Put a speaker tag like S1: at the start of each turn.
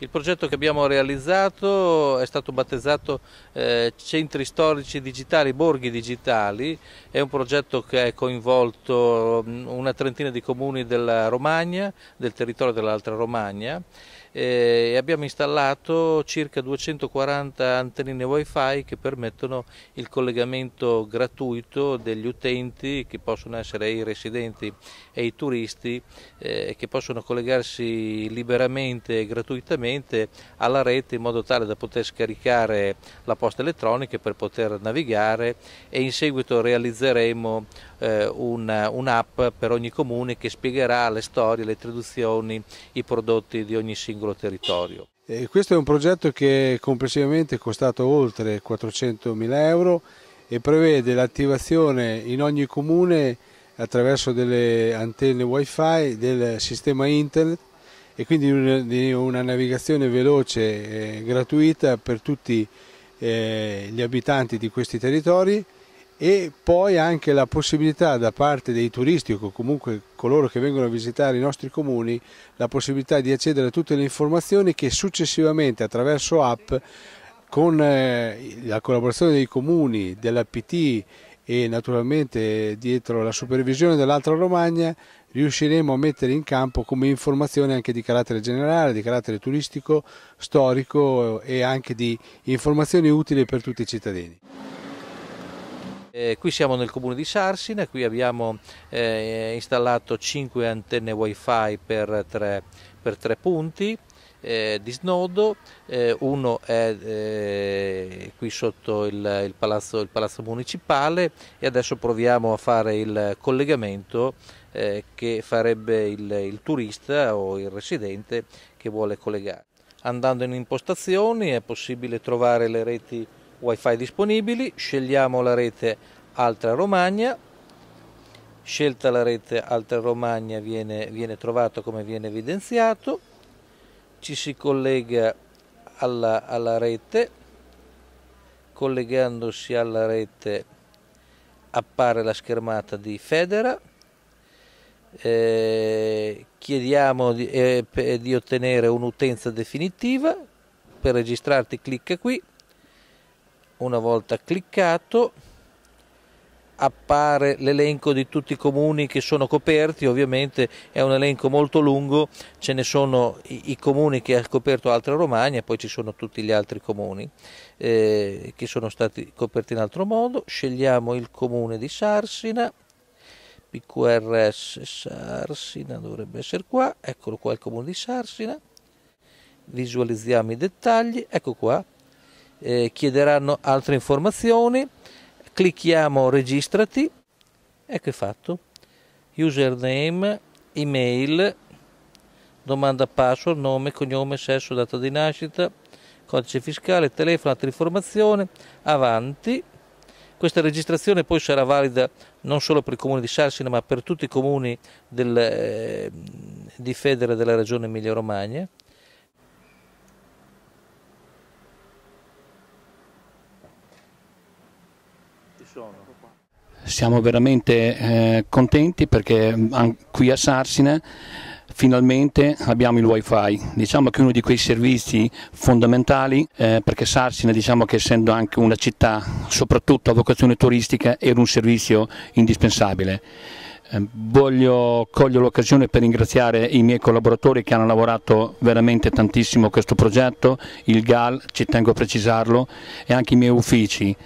S1: Il progetto che abbiamo realizzato è stato battezzato eh, Centri Storici Digitali, Borghi Digitali, è un progetto che ha coinvolto mm, una trentina di comuni della Romagna, del territorio dell'Altra Romagna eh, e abbiamo installato circa 240 antenne wifi che permettono il collegamento gratuito degli utenti che possono essere i residenti e i turisti eh, che possono collegarsi liberamente e gratuitamente alla rete in modo tale da poter scaricare la posta elettronica per poter navigare e in seguito realizzeremo un'app eh, un per ogni comune che spiegherà le storie, le traduzioni, i prodotti di ogni singolo territorio.
S2: E questo è un progetto che complessivamente è costato oltre 400.000 euro e prevede l'attivazione in ogni comune attraverso delle antenne wifi del sistema internet e quindi di una navigazione veloce e gratuita per tutti eh, gli abitanti di questi territori e poi anche la possibilità da parte dei turisti o comunque coloro che vengono a visitare i nostri comuni la possibilità di accedere a tutte le informazioni che successivamente attraverso app con eh, la collaborazione dei comuni, dell'APT e naturalmente dietro la supervisione dell'Altra Romagna riusciremo a mettere in campo come informazione anche di carattere generale, di carattere turistico, storico e anche di informazioni utili per tutti i cittadini.
S1: Eh, qui siamo nel comune di Sarsina, qui abbiamo eh, installato 5 antenne wifi per 3, per 3 punti eh, di snodo, eh, uno è eh, qui sotto il, il, palazzo, il, palazzo, municipale e adesso proviamo a fare il collegamento eh, che farebbe il, il turista o il residente che vuole collegare. Andando in impostazioni è possibile trovare le reti wifi disponibili, scegliamo la rete Altra Romagna, scelta la rete Altra Romagna viene, viene trovato come viene evidenziato, ci si collega alla, alla rete, collegandosi alla rete appare la schermata di Federa, eh, chiediamo di, eh, di ottenere un'utenza definitiva, per registrarti clicca qui, una volta cliccato appare l'elenco di tutti i comuni che sono coperti, ovviamente è un elenco molto lungo, ce ne sono i, i comuni che ha coperto Altra Romagna, poi ci sono tutti gli altri comuni eh, che sono stati coperti in altro modo, scegliamo il comune di Sarsina, PQRS Sarsina dovrebbe essere qua, eccolo qua il comune di Sarsina, visualizziamo i dettagli, ecco qua, eh, chiederanno altre informazioni, clicchiamo registrati, ecco è fatto, username, email, domanda password, nome, cognome, sesso, data di nascita, codice fiscale, telefono, altre informazioni, avanti. Questa registrazione poi sarà valida non solo per il comune di Sarsina ma per tutti i comuni del, eh, di Federe della regione Emilia Romagna.
S3: sono. Siamo veramente eh, contenti perché mm, qui a Sarsina finalmente abbiamo il wifi, diciamo che è uno di quei servizi fondamentali eh, perché Sarsina diciamo che essendo anche una città soprattutto a vocazione turistica era un servizio indispensabile. Eh, voglio, cogliere l'occasione per ringraziare i miei collaboratori che hanno lavorato veramente tantissimo a questo progetto, il GAL, ci tengo a precisarlo, e anche i miei uffici.